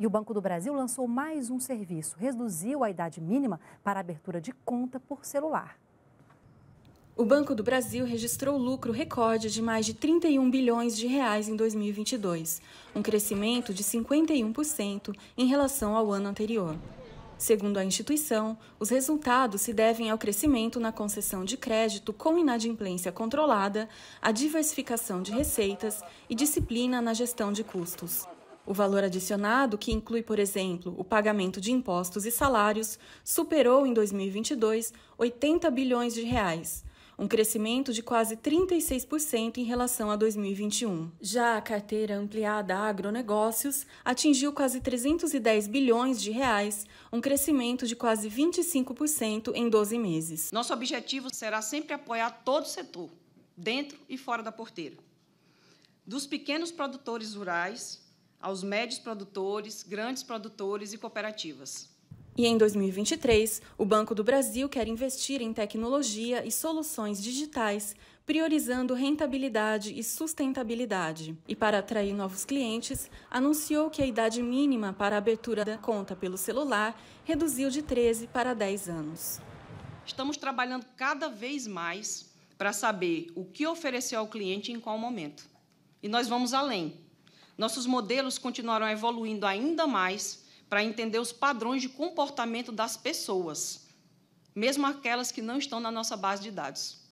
E o Banco do Brasil lançou mais um serviço, reduziu a idade mínima para abertura de conta por celular. O Banco do Brasil registrou lucro recorde de mais de 31 bilhões de reais em 2022, um crescimento de 51% em relação ao ano anterior. Segundo a instituição, os resultados se devem ao crescimento na concessão de crédito com inadimplência controlada, a diversificação de receitas e disciplina na gestão de custos. O valor adicionado, que inclui, por exemplo, o pagamento de impostos e salários, superou em 2022 80 bilhões de reais, um crescimento de quase 36% em relação a 2021. Já a carteira ampliada agronegócios atingiu quase 310 bilhões de reais, um crescimento de quase 25% em 12 meses. Nosso objetivo será sempre apoiar todo o setor, dentro e fora da porteira. Dos pequenos produtores rurais aos médios produtores, grandes produtores e cooperativas. E em 2023, o Banco do Brasil quer investir em tecnologia e soluções digitais, priorizando rentabilidade e sustentabilidade. E para atrair novos clientes, anunciou que a idade mínima para a abertura da conta pelo celular reduziu de 13 para 10 anos. Estamos trabalhando cada vez mais para saber o que oferecer ao cliente em qual momento. E nós vamos além nossos modelos continuarão evoluindo ainda mais para entender os padrões de comportamento das pessoas, mesmo aquelas que não estão na nossa base de dados.